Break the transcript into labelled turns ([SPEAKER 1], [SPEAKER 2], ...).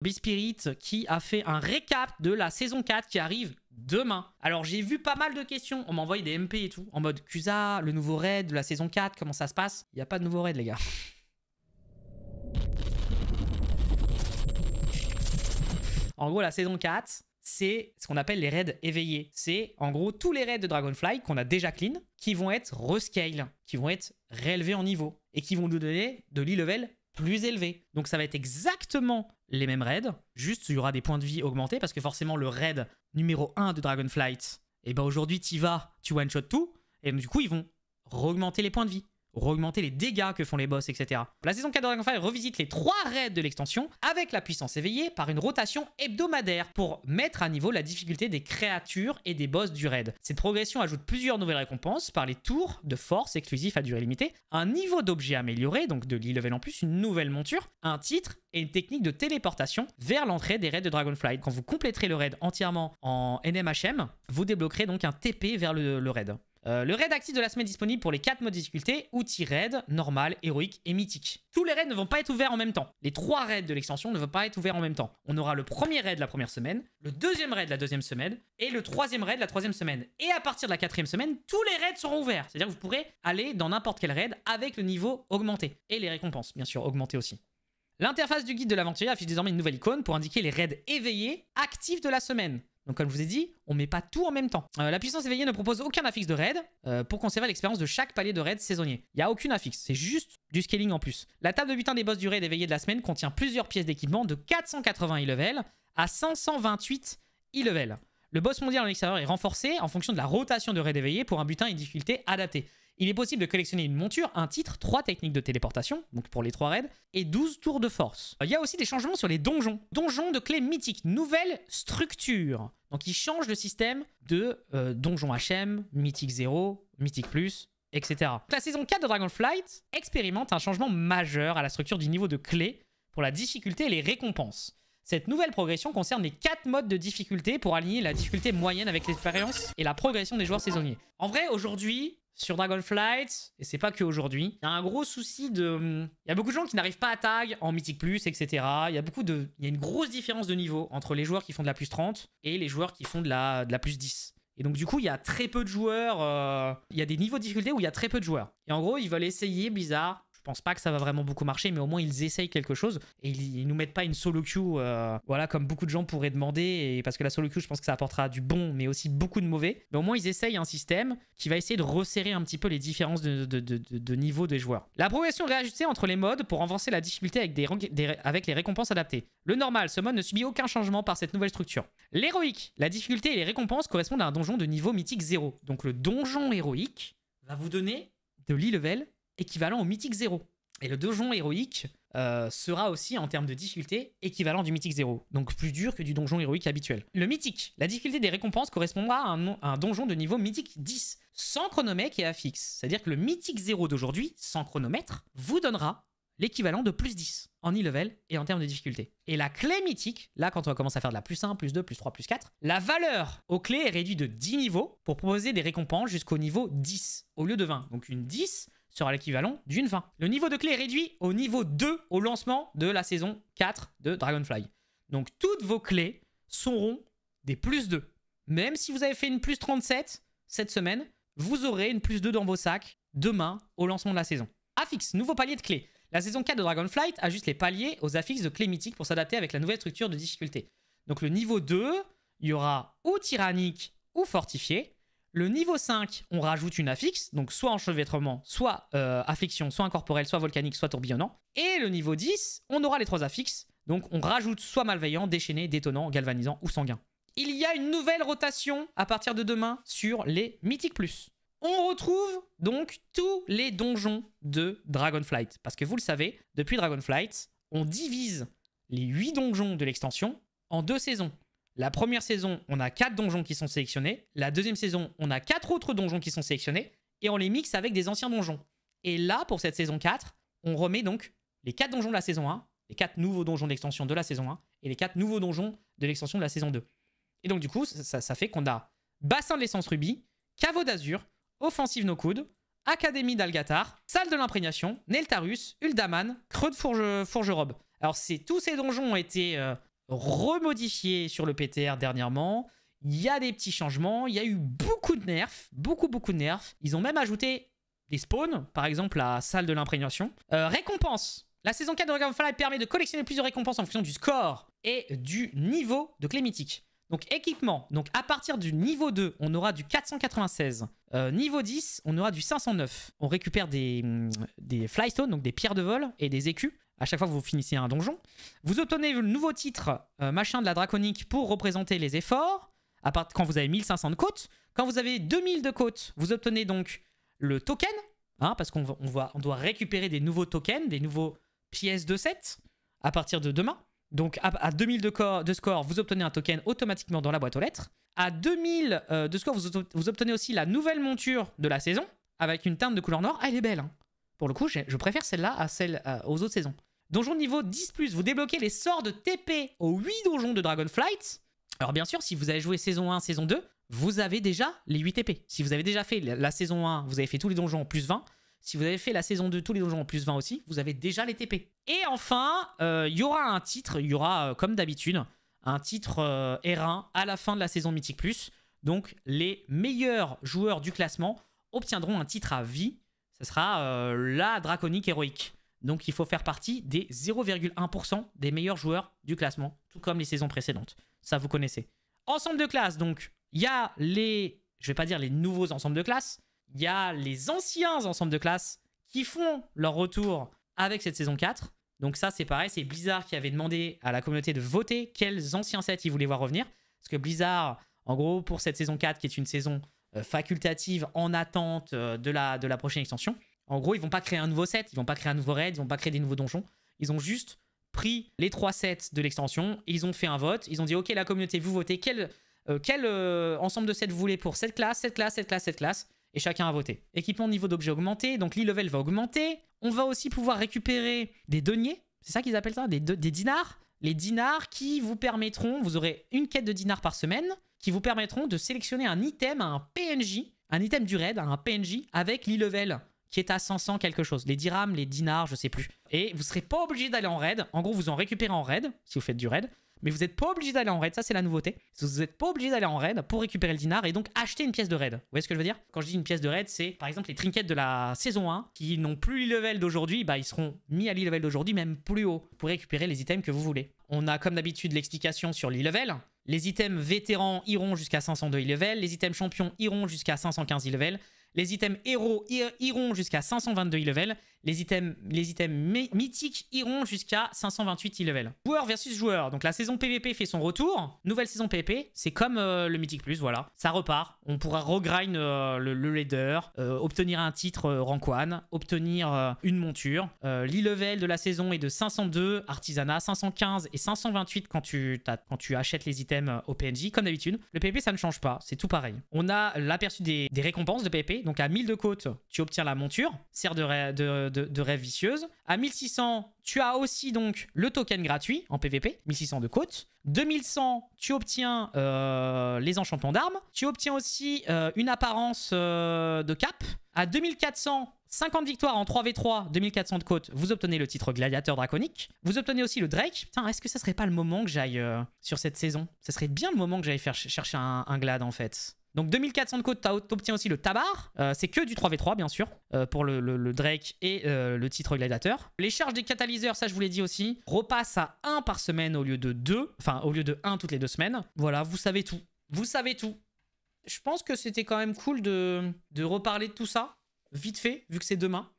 [SPEAKER 1] B-Spirit qui a fait un récap de la saison 4 qui arrive demain. Alors j'ai vu pas mal de questions, on m'envoie des MP et tout, en mode Cusa, le nouveau raid de la saison 4, comment ça se passe Il n'y a pas de nouveau raid les gars. En gros la saison 4, c'est ce qu'on appelle les raids éveillés. C'est en gros tous les raids de Dragonfly qu'on a déjà clean, qui vont être rescale, qui vont être rélevés en niveau, et qui vont nous donner de l'e-level plus élevé. Donc ça va être exactement les mêmes raids, juste il y aura des points de vie augmentés parce que forcément le raid numéro 1 de Dragonflight, et eh ben aujourd'hui tu vas, tu one-shot tout, et du coup ils vont augmenter les points de vie augmenter les dégâts que font les boss, etc. La saison 4 de Dragonfly revisite les trois raids de l'extension avec la puissance éveillée par une rotation hebdomadaire pour mettre à niveau la difficulté des créatures et des boss du raid. Cette progression ajoute plusieurs nouvelles récompenses par les tours de force exclusifs à durée limitée, un niveau d'objet amélioré, donc de l'e-level en plus, une nouvelle monture, un titre et une technique de téléportation vers l'entrée des raids de Dragonfly. Quand vous compléterez le raid entièrement en NMHM, vous débloquerez donc un TP vers le raid. Euh, le raid actif de la semaine disponible pour les 4 modes de difficulté, outils raid, normal, héroïque et mythique. Tous les raids ne vont pas être ouverts en même temps. Les 3 raids de l'extension ne vont pas être ouverts en même temps. On aura le premier raid la première semaine, le deuxième raid la deuxième semaine, et le troisième raid la troisième semaine. Et à partir de la quatrième semaine, tous les raids seront ouverts. C'est-à-dire que vous pourrez aller dans n'importe quel raid avec le niveau augmenté. Et les récompenses, bien sûr, augmentées aussi. L'interface du guide de l'aventurier affiche désormais une nouvelle icône pour indiquer les raids éveillés actifs de la semaine. Donc comme je vous ai dit, on met pas tout en même temps. Euh, la puissance éveillée ne propose aucun affixe de raid euh, pour conserver l'expérience de chaque palier de raid saisonnier. Il n'y a aucune affixe, c'est juste du scaling en plus. La table de butin des boss du raid éveillé de la semaine contient plusieurs pièces d'équipement de 480 e-level à 528 e-level. Le boss mondial en extérieur est renforcé en fonction de la rotation de raid éveillé pour un butin et difficulté adaptés. Il est possible de collectionner une monture, un titre, trois techniques de téléportation, donc pour les trois raids, et 12 tours de force. Il y a aussi des changements sur les donjons. Donjons de clés mythiques, nouvelle structure. Donc ils changent le système de donjons euh, donjon HM, mythique 0, mythique plus, etc. La saison 4 de Dragonflight expérimente un changement majeur à la structure du niveau de clé pour la difficulté et les récompenses. Cette nouvelle progression concerne les quatre modes de difficulté pour aligner la difficulté moyenne avec l'expérience et la progression des joueurs saisonniers. En vrai, aujourd'hui, sur Dragonflight, et c'est pas que aujourd'hui, il y a un gros souci de... Il y a beaucoup de gens qui n'arrivent pas à tag en Mythic+, etc. Il y a beaucoup de... Il y a une grosse différence de niveau entre les joueurs qui font de la plus 30 et les joueurs qui font de la, de la plus 10. Et donc du coup, il y a très peu de joueurs, euh, il y a des niveaux de difficulté où il y a très peu de joueurs. Et en gros, ils veulent essayer, bizarre, je pense pas que ça va vraiment beaucoup marcher, mais au moins ils essayent quelque chose et ils, ne nous mettent pas une solo queue, euh, voilà, comme beaucoup de gens pourraient demander, et parce que la solo queue, je pense que ça apportera du bon, mais aussi beaucoup de mauvais. Mais au moins ils essayent un système qui va essayer de resserrer un petit peu les différences de, niveau des joueurs. La progression réajustée entre les modes pour renforcer la difficulté avec, des, avec les récompenses adaptées. Le normal, ce mode ne subit aucun changement par cette nouvelle structure. L'héroïque, la difficulté et les récompenses correspondent à un donjon de niveau mythique 0. Donc le donjon héroïque va vous donner de l'e-level équivalent au mythique 0. Et le donjon héroïque euh, sera aussi, en termes de difficulté, équivalent du mythique 0, donc plus dur que du donjon héroïque habituel. Le mythique, la difficulté des récompenses correspondra à un, donjon de niveau mythique 10, sans chronomètre et affixe. C'est-à-dire que le mythique 0 d'aujourd'hui, sans chronomètre, vous donnera l'équivalent de plus 10 en e-level et en termes de difficulté. Et la clé mythique, là quand on commence à faire de la plus 1, plus 2, plus 3, plus 4, la valeur aux clés est réduite de 10 niveaux pour proposer des récompenses jusqu'au niveau 10 au lieu de 20. Donc une 10 sera l'équivalent d'une fin Le niveau de clé est réduit au niveau 2 au lancement de la saison 4 de Dragonfly. Donc toutes vos clés seront des plus 2. Même si vous avez fait une plus 37 cette semaine, vous aurez une plus 2 dans vos sacs demain au lancement de la saison. Affixe, nouveau palier de clé La saison 4 de Dragonflight ajuste les paliers aux affixes de clés mythiques pour s'adapter avec la nouvelle structure de difficulté. Donc le niveau 2, il y aura ou tyrannique ou fortifié. Le niveau 5, on rajoute une affixe, donc soit enchevêtrement, soit euh, affliction, soit incorporel, soit volcanique, soit tourbillonnant. Et le niveau 10, on aura les trois affixes, donc on rajoute soit malveillant, déchaîné, détonnant, galvanisant ou sanguin. Il y a une nouvelle rotation à partir de demain sur les Mythic+. Plus. On retrouve donc tous les donjons de Dragonflight. Parce que vous le savez, depuis Dragonflight, on divise les 8 donjons de l'extension en deux saisons. La première saison, on a quatre donjons qui sont sélectionnés. La deuxième saison, on a quatre autres donjons qui sont sélectionnés. Et on les mixe avec des anciens donjons. Et là, pour cette saison 4, on remet donc les 4 donjons de la saison 1, les 4 nouveaux donjons d'extension de la saison 1 et les 4 nouveaux donjons de l'extension de la saison 2. Et donc, du coup, ça, fait qu'on a bassin de l'essence rubis, caveau d'azur, offensive no coudes académie d'Algatar, salle de l'imprégnation, Neltarus, Uldaman, creux de fourge, fourgerobe. Alors, tous ces donjons ont été. Euh, remodifié sur le PTR dernièrement. Il y a des petits changements, il y a eu beaucoup de nerfs, beaucoup beaucoup de nerfs. Ils ont même ajouté des spawns, par exemple la salle de l'imprégnation. Euh, récompense la saison 4 de Dragonfly permet de collectionner plusieurs récompenses en fonction du score et du niveau de clé mythique. Donc équipement, donc à partir du niveau 2, on aura du 496. Euh, niveau 10, on aura du 509. On récupère des, hum, des flystones, donc des pierres de vol et des écus à chaque fois que vous finissez un donjon. Vous obtenez le nouveau titre euh, machin de la draconique pour représenter les efforts, à part quand vous avez 1500 de côtes. Quand vous avez 2000 de côte, vous obtenez donc le token, hein, parce qu'on on doit récupérer des nouveaux tokens, des nouveaux pièces de set à partir de demain. Donc à, 2000 de, score, vous obtenez un token automatiquement dans la boîte aux lettres. À 2000 euh, de score, vous, obtenez aussi la nouvelle monture de la saison avec une teinte de couleur noire. Ah, elle est belle. Hein. Pour le coup, je préfère celle-là à celle euh, aux autres saisons. Donjon niveau 10+, vous débloquez les sorts de TP aux 8 donjons de Dragonflight. Alors bien sûr, si vous avez joué saison 1, saison 2, vous avez déjà les 8 TP. Si vous avez déjà fait la, saison 1, vous avez fait tous les donjons en plus 20. Si vous avez fait la saison 2, tous les donjons en plus 20 aussi, vous avez déjà les TP. Et enfin, il euh, y aura un titre, il y aura euh, comme d'habitude, un titre euh, R1 à la fin de la saison Mythique Plus. Donc les meilleurs joueurs du classement obtiendront un titre à vie. Ce sera la draconique héroïque. Donc il faut faire partie des 0,1% des meilleurs joueurs du classement, tout comme les saisons précédentes. Ça, vous connaissez. Ensemble de classe, donc, il y a les, je vais pas dire les nouveaux ensembles de classe, il y a les anciens ensembles de classe qui font leur retour avec cette saison 4. Donc ça, c'est pareil, c'est Blizzard qui avait demandé à la communauté de voter quels anciens sets ils voulaient voir revenir. Parce que Blizzard, en gros, pour cette saison 4, qui est une saison euh, facultative en attente euh, de la, de la prochaine extension, en gros, ils vont pas créer un nouveau set, ils vont pas créer un nouveau raid, ils vont pas créer des nouveaux donjons. Ils ont juste pris les trois sets de l'extension, ils ont fait un vote, ils ont dit ok la communauté vous votez quel, euh, quel euh, ensemble de sets vous voulez pour cette classe, cette classe, cette classe, cette classe, et chacun a voté. Équipement niveau d'objet augmenté, donc l'e-level va augmenter, on va aussi pouvoir récupérer des deniers, c'est ça qu'ils appellent ça, des, dinars, les dinars qui vous permettront, vous aurez une quête de dinars par semaine, qui vous permettront de sélectionner un item un PNJ, un item du raid un PNJ avec l'e-level qui est à 500 quelque chose. Les dirhams, les dinars, je sais plus. Et vous serez pas obligé d'aller en raid. En gros, vous en récupérez en raid, si vous faites du raid. Mais vous n'êtes pas obligé d'aller en raid, ça c'est la nouveauté. Vous n'êtes pas obligé d'aller en raid pour récupérer le dinar et donc acheter une pièce de raid. Vous voyez ce que je veux dire Quand je dis une pièce de raid, c'est par exemple les trinkets de la saison 1 qui n'ont plus l'e-level d'aujourd'hui, bah ils seront mis à l'e-level d'aujourd'hui, même plus haut, pour récupérer les items que vous voulez. On a comme d'habitude l'explication sur l'e-level. Les items vétérans iront jusqu'à 502 level les items champions iront jusqu'à 515 level les items héros iront jusqu'à 522 e-level les items, les items mythiques iront jusqu'à 528 e-level. Joueur versus joueur. Donc la saison PVP fait son retour. Nouvelle saison PVP, c'est comme euh, le Mythic Plus, voilà. Ça repart. On pourra regrind euh, le, leader, euh, obtenir un titre rank obtenir une monture. L'e-level de la saison est de 502, artisanat 515 et 528 quand tu, tu achètes les items au PNJ, comme d'habitude. Le PVP, ça ne change pas, c'est tout pareil. On a l'aperçu des, récompenses de PVP. Donc à 1000 de côte, tu obtiens la monture, sert de, de de, rêves vicieuses. À 1600, tu as aussi donc le token gratuit en PVP, 1600 de côte. 2100, tu obtiens euh, les enchantements d'armes. Tu obtiens aussi euh, une apparence euh, de cap. À 2400, 50 victoires en 3v3, 2400 de côte, vous obtenez le titre gladiateur draconique. Vous obtenez aussi le Drake. Putain, est-ce que ça serait pas le moment que j'aille sur cette saison Ça serait bien le moment que j'aille faire chercher un, un glad en fait. Donc 2400 de côte, t'obtiens aussi le Tabar. Euh, c'est que du 3v3, bien sûr, euh, pour le, Drake et euh, le titre Gladiateur. Les charges des catalyseurs, ça je vous l'ai dit aussi, repassent à 1 par semaine au lieu de 2. Enfin, au lieu de 1 toutes les deux semaines. Voilà, vous savez tout. Vous savez tout. Je pense que c'était quand même cool de reparler de tout ça, vite fait, vu que c'est demain.